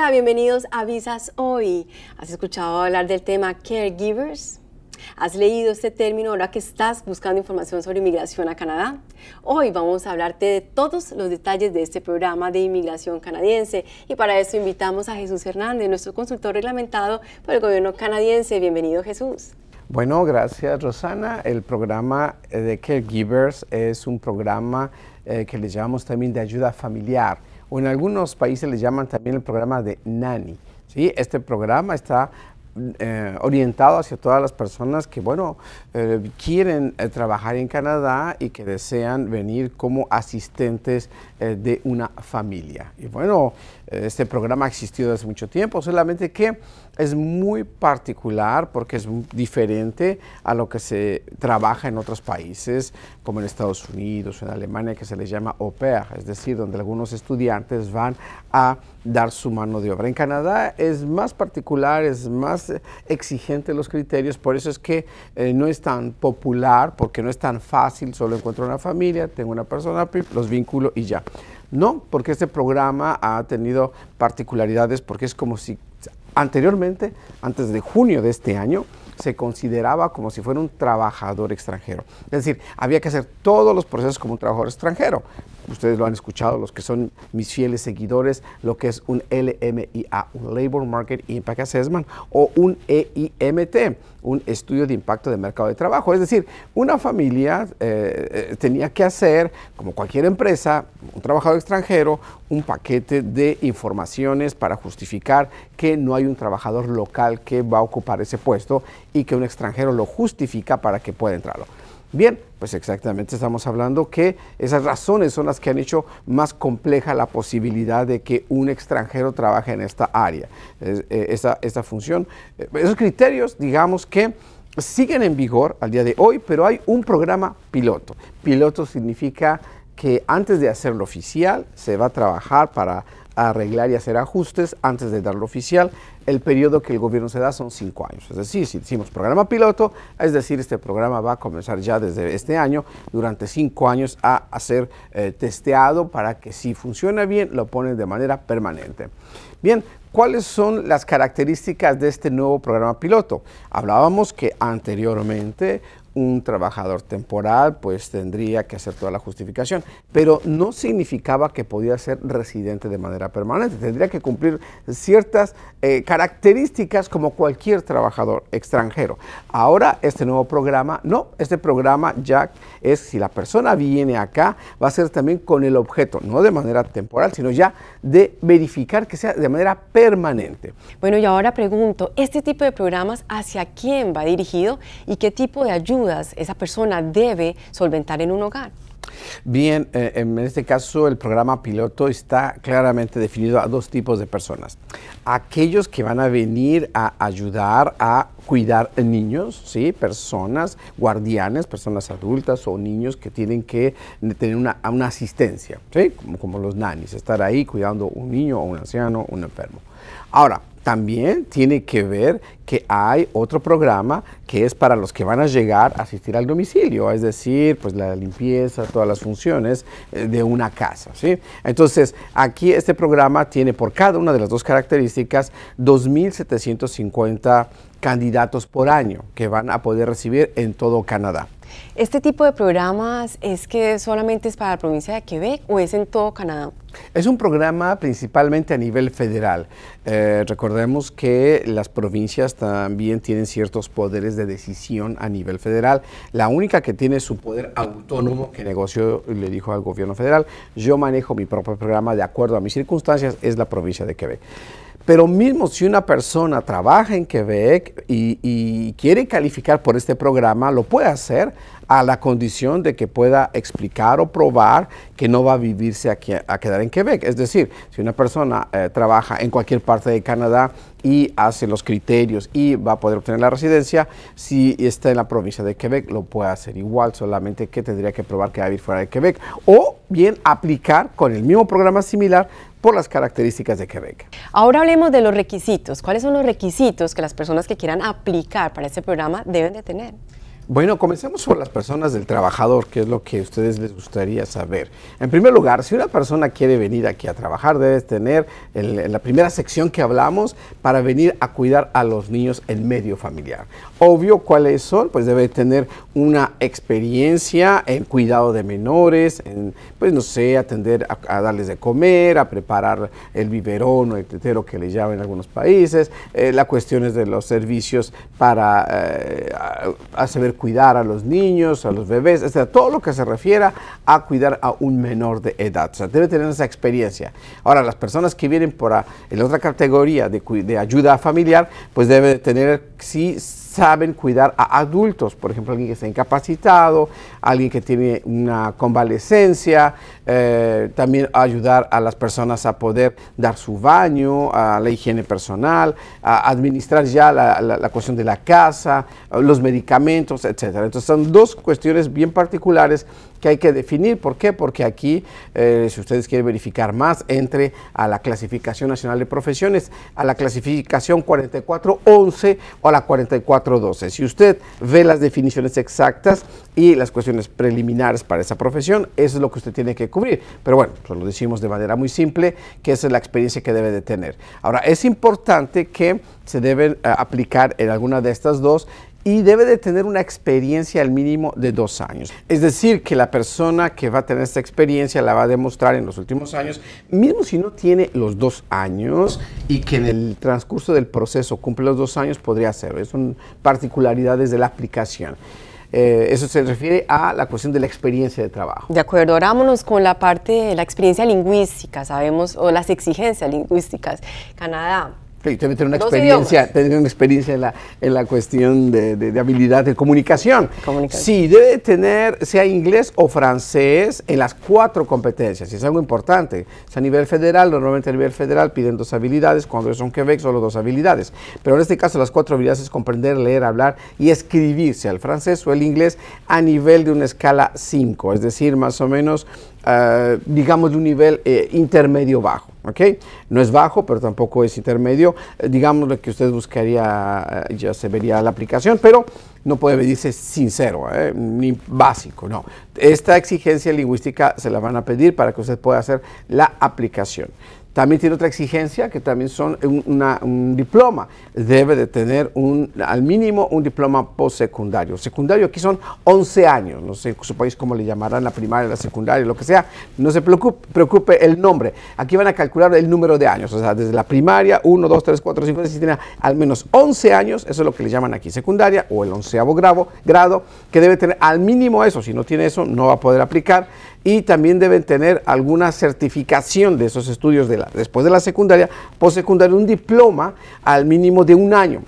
Hola, bienvenidos a Visas Hoy. ¿Has escuchado hablar del tema caregivers? ¿Has leído este término ahora que estás buscando información sobre inmigración a Canadá? Hoy vamos a hablarte de todos los detalles de este programa de inmigración canadiense y para eso invitamos a Jesús Hernández, nuestro consultor reglamentado por el gobierno canadiense. Bienvenido Jesús. Bueno, gracias Rosana. El programa eh, de Caregivers es un programa eh, que le llamamos también de ayuda familiar o en algunos países les llaman también el programa de NANI. ¿sí? Este programa está mm, eh, orientado hacia todas las personas que, bueno, eh, quieren eh, trabajar en Canadá y que desean venir como asistentes de una familia. Y bueno, este programa ha existido desde mucho tiempo, solamente que es muy particular porque es diferente a lo que se trabaja en otros países, como en Estados Unidos o en Alemania, que se les llama au pair, es decir, donde algunos estudiantes van a dar su mano de obra. En Canadá es más particular, es más exigente los criterios, por eso es que eh, no es tan popular, porque no es tan fácil, solo encuentro una familia, tengo una persona, los vinculo y ya. No, porque este programa ha tenido particularidades, porque es como si Anteriormente, antes de junio de este año, se consideraba como si fuera un trabajador extranjero. Es decir, había que hacer todos los procesos como un trabajador extranjero. Ustedes lo han escuchado, los que son mis fieles seguidores, lo que es un LMIA, un Labor Market Impact Assessment, o un EIMT, un estudio de impacto de mercado de trabajo. Es decir, una familia eh, eh, tenía que hacer, como cualquier empresa, un trabajador extranjero, un paquete de informaciones para justificar que no hay un trabajador local que va a ocupar ese puesto y que un extranjero lo justifica para que pueda entrarlo. Bien, pues exactamente, estamos hablando que esas razones son las que han hecho más compleja la posibilidad de que un extranjero trabaje en esta área, eh, Esa esta función. Eh, esos criterios, digamos que siguen en vigor al día de hoy, pero hay un programa piloto. Piloto significa que antes de hacerlo oficial se va a trabajar para arreglar y hacer ajustes antes de darlo oficial. El periodo que el gobierno se da son cinco años. Es decir, si decimos programa piloto, es decir, este programa va a comenzar ya desde este año, durante cinco años, a, hacer ser eh, testeado para que si funciona bien, lo ponen de manera permanente. Bien, ¿cuáles son las características de este nuevo programa piloto? Hablábamos que anteriormente un trabajador temporal pues tendría que hacer toda la justificación, pero no significaba que podía ser residente de manera permanente, tendría que cumplir ciertas eh, características como cualquier trabajador extranjero. Ahora este nuevo programa, no, este programa ya es si la persona viene acá, va a ser también con el objeto, no de manera temporal, sino ya de verificar que sea de manera permanente. Bueno, y ahora pregunto, ¿este tipo de programas hacia quién va dirigido y qué tipo de ayuda? esa persona debe solventar en un hogar? Bien, eh, en este caso el programa piloto está claramente definido a dos tipos de personas. Aquellos que van a venir a ayudar a cuidar niños, ¿sí? personas, guardianes, personas adultas o niños que tienen que tener una, asistencia, como, como los nanis, estar ahí cuidando un niño o un anciano, un enfermo. Ahora, también tiene que ver que hay otro programa que es para los que van a llegar a asistir al domicilio, es decir, pues la limpieza, todas las funciones eh, de una casa. ¿sí? Entonces, aquí este programa tiene por cada una de las dos características 2.750 candidatos por año que van a poder recibir en todo Canadá. ¿Este tipo de programas es que solamente es para la provincia de Quebec o es en todo Canadá? Es un programa principalmente a nivel federal. Eh, recordemos que las provincias también tienen ciertos poderes de decisión a nivel federal. La única que tiene su poder autónomo que negoció, le dijo al gobierno federal, yo manejo mi propio programa de acuerdo a mis circunstancias, es la provincia de Quebec. Pero mismo si una persona trabaja en Quebec y, quiere calificar por este programa, lo puede hacer a la condición de que pueda explicar o probar que no va a vivirse aquí, a quedar en Quebec. Es decir, si una persona eh, trabaja en cualquier parte de Canadá y hace los criterios y va a poder obtener la residencia, si está en la provincia de Quebec, lo puede hacer igual, solamente que tendría que probar que va a vivir fuera de Quebec. O bien aplicar con el mismo programa similar por las características de Quebec. Ahora hablemos de los requisitos. ¿Cuáles son los requisitos que las personas que quieran aplicar para este programa deben de tener? Bueno, comencemos por las personas del trabajador, que es lo que a ustedes les gustaría saber. En primer lugar, si una persona quiere venir aquí a trabajar, debe tener en la primera sección que hablamos para venir a cuidar a los niños en medio familiar. Obvio, ¿cuáles son? Pues debe tener una experiencia en cuidado de menores, en, pues no sé, atender a, darles de comer, a preparar el biberón o el tetero que le llaman en algunos países, eh, la las cuestiones de los servicios para hacer eh, saber cuidar a los niños, a los bebés, sea, Todo lo que se refiera a cuidar a un menor de edad. O sea, debe tener esa experiencia. Ahora, las personas que vienen por la otra categoría de, ayuda familiar, pues debe tener, sí, saben cuidar a adultos, por ejemplo, alguien que está incapacitado, alguien que tiene una convalecencia, eh, también ayudar a las personas a poder dar su baño, a la higiene personal, a administrar ya la, la cuestión de la casa, los medicamentos, etc. Entonces son dos cuestiones bien particulares que hay que definir. ¿Por qué? Porque aquí, eh, si ustedes quieren verificar más, entre a la clasificación nacional de profesiones, a la clasificación 4411 o a la 4412. Si usted ve las definiciones exactas y las cuestiones preliminares para esa profesión, eso es lo que usted tiene que cubrir. Pero bueno, pues lo decimos de manera muy simple, que esa es la experiencia que debe de tener. Ahora, es importante que se deben eh, aplicar en alguna de estas dos y debe de tener una experiencia al mínimo de dos años. Es decir, que la persona que va a tener esta experiencia la va a demostrar en los últimos años, mismo si no tiene los dos años y que en el transcurso del proceso cumple los dos años, podría ser. Son particularidades de la aplicación. Eh, eso se refiere a la cuestión de la experiencia de trabajo. De acuerdo, orámonos con la parte de la experiencia lingüística, sabemos, o las exigencias lingüísticas. Canadá, Sí, debe tener una experiencia, una experiencia en la, cuestión de, habilidad de comunicación. Sí, debe tener, sea inglés o francés, en las cuatro competencias, y es algo importante. a nivel federal, normalmente a nivel federal piden dos habilidades, cuando es un Quebec solo dos habilidades. Pero en este caso las cuatro habilidades es comprender, leer, hablar y escribirse al francés o el inglés a nivel de una escala 5, es decir, más o menos eh, digamos, de un nivel eh, intermedio bajo. ¿okay? No es bajo, pero tampoco es intermedio. Eh, digamos lo que usted buscaría, ya se vería la aplicación, pero no puede medirse sincero, ni básico, no. Esta exigencia lingüística se la van a pedir para que usted pueda hacer la aplicación. También tiene otra exigencia que también son un diploma. Debe de tener un, al mínimo un diploma postsecundario. Secundario aquí son 11 años. No sé su país cómo le llamarán la primaria, la secundaria, lo que sea. No se preocupe, preocupe el nombre. Aquí van a calcular el número de años. O sea, desde la primaria, 1, 2, 3, 4, 5, si tiene al menos 11 años. Eso es lo que le llaman aquí secundaria o el onceavo grado, grado que debe tener al mínimo eso. Si no tiene eso, no va a poder aplicar. Y también deben tener alguna certificación de esos estudios de después de la secundaria, postsecundaria, un diploma al mínimo de un año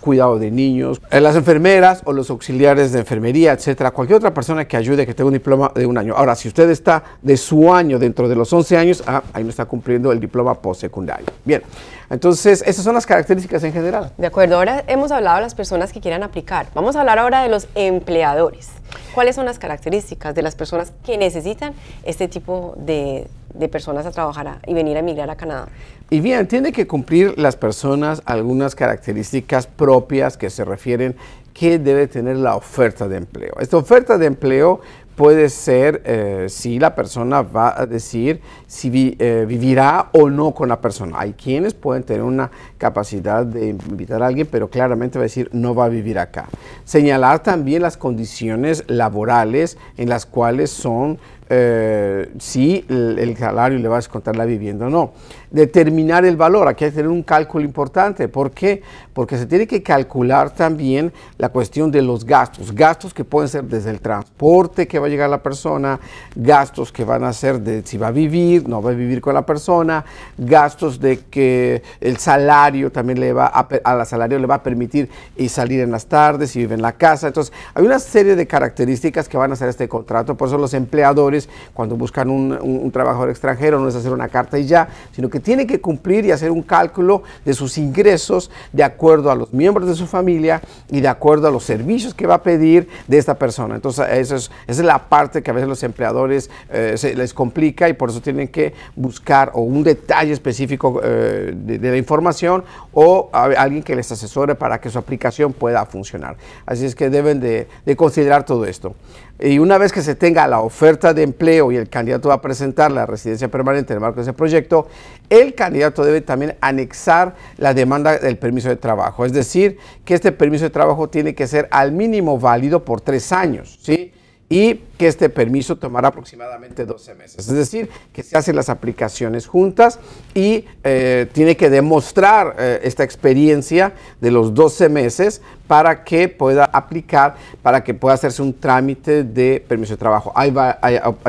cuidado de niños, eh, las enfermeras o los auxiliares de enfermería, etcétera, cualquier otra persona que ayude, que tenga un diploma de un año. Ahora, si usted está de su año dentro de los 11 años, ah, ahí no está cumpliendo el diploma postsecundario. Bien, entonces esas son las características en general. De acuerdo, ahora hemos hablado de las personas que quieran aplicar. Vamos a hablar ahora de los empleadores. ¿Cuáles son las características de las personas que necesitan este tipo de, personas a trabajar y venir a emigrar a Canadá? Y bien, tiene que cumplir las personas algunas características propias que se refieren que debe tener la oferta de empleo. Esta oferta de empleo puede ser eh, si la persona va a decir si eh, vivirá o no con la persona. Hay quienes pueden tener una capacidad de invitar a alguien, pero claramente va a decir no va a vivir acá. Señalar también las condiciones laborales en las cuales son eh, si el, salario le va a descontar la vivienda o no. Determinar el valor, aquí hay que tener un cálculo importante. ¿Por qué? Porque se tiene que calcular también la cuestión de los gastos, gastos que pueden ser desde el transporte que va a llegar la persona, gastos que van a ser de si va a vivir, no va a vivir con la persona, gastos de que el salario también le va a, la salario le va a permitir y eh, salir en las tardes, si vive en la casa. Entonces, hay una serie de características que van a hacer este contrato, por eso los empleadores cuando buscan un, trabajador extranjero, no es hacer una carta y ya, sino que tiene que cumplir y hacer un cálculo de sus ingresos de acuerdo a los miembros de su familia y de acuerdo a los servicios que va a pedir de esta persona. Entonces, esa es la parte que a veces los empleadores eh, les complica y por eso tienen que buscar o un detalle específico eh, de, la información o alguien que les asesore para que su aplicación pueda funcionar. Así es que deben de considerar todo esto. Y una vez que se tenga la oferta de empleo y el candidato va a presentar la residencia permanente en el marco de ese proyecto, el candidato debe también anexar la demanda del permiso de trabajo. Es decir, que este permiso de trabajo tiene que ser al mínimo válido por tres años, ¿sí? Y que este permiso tomará aproximadamente 12 meses. Es decir, que se hacen las aplicaciones juntas y eh, tiene que demostrar eh, esta experiencia de los 12 meses para que pueda aplicar, para que pueda hacerse un trámite de permiso de trabajo. Hay,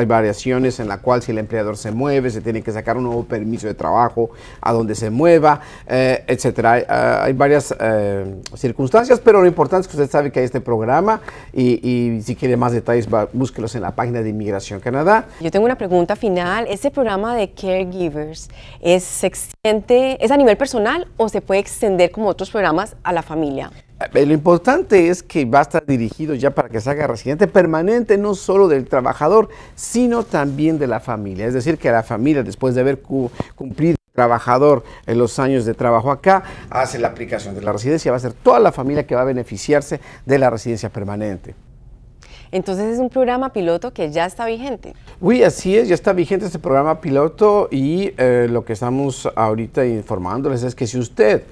variaciones en la cual si el empleador se mueve, se tiene que sacar un nuevo permiso de trabajo a donde se mueva, eh, etcétera. Hay, ah, varias eh, circunstancias, pero lo importante es que usted sabe que hay este programa y, si quiere más detalles, búsquelos en la página de Inmigración Canadá. Yo tengo una pregunta final. ¿Este programa de caregivers es, es a nivel personal o se puede extender como otros programas a la familia? Eh, lo importante es que va a estar dirigido ya para que se haga residente permanente, no solo del trabajador, sino también de la familia. Es decir, que la familia, después de haber cumplido trabajador en los años de trabajo acá, hace la aplicación de la residencia. Va a ser toda la familia que va a beneficiarse de la residencia permanente. Entonces es un programa piloto que ya está vigente. Uy así es, ya está vigente este programa piloto y eh, lo que estamos ahorita informándoles es que si usted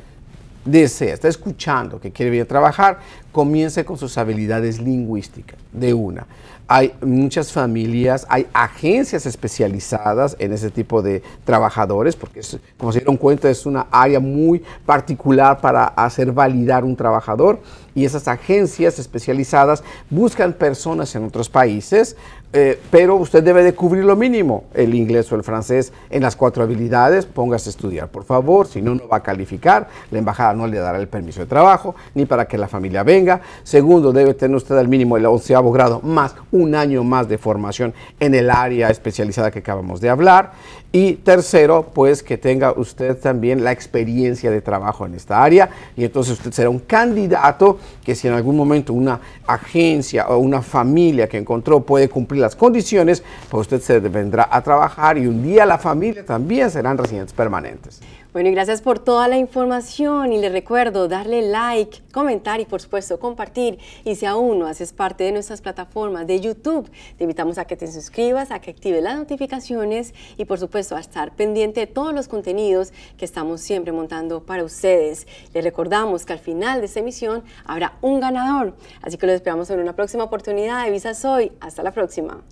desea, está escuchando que quiere venir a trabajar, comience con sus habilidades lingüísticas, de una hay muchas familias, hay agencias especializadas en ese tipo de trabajadores, porque como se dieron cuenta es una área muy particular para hacer validar un trabajador y esas agencias especializadas buscan personas en otros países, eh, pero usted debe de cubrir lo mínimo, el inglés o el francés en las cuatro habilidades, póngase a estudiar, por favor, si no, no va a calificar, la embajada no le dará el permiso de trabajo, ni para que la familia venga. Segundo, debe tener usted al mínimo el onceavo grado más un año más de formación en el área especializada que acabamos de hablar. Y tercero, pues que tenga usted también la experiencia de trabajo en esta área y entonces usted será un candidato que si en algún momento una agencia o una familia que encontró puede cumplir las condiciones, pues usted se vendrá a trabajar y un día la familia también serán residentes permanentes. Bueno, y gracias por toda la información y les recuerdo darle like, comentar y por supuesto compartir. Y si aún no haces parte de nuestras plataformas de YouTube, te invitamos a que te suscribas, a que actives las notificaciones y por supuesto a estar pendiente de todos los contenidos que estamos siempre montando para ustedes. Les recordamos que al final de esta emisión habrá un ganador, así que los esperamos en una próxima oportunidad de Visas Hoy. Hasta la próxima.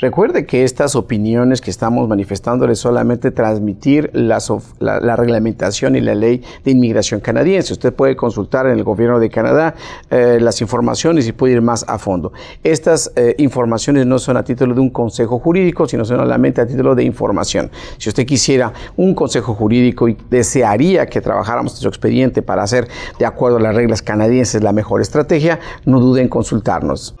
Recuerde que estas opiniones que estamos manifestando es solamente transmitir la, reglamentación y la ley de inmigración canadiense. Usted puede consultar en el gobierno de Canadá eh, las informaciones y puede ir más a fondo. Estas eh, informaciones no son a título de un consejo jurídico, sino solamente a título de información. Si usted quisiera un consejo jurídico y desearía que trabajáramos su expediente para hacer, de acuerdo a las reglas canadienses, la mejor estrategia, no dude en consultarnos.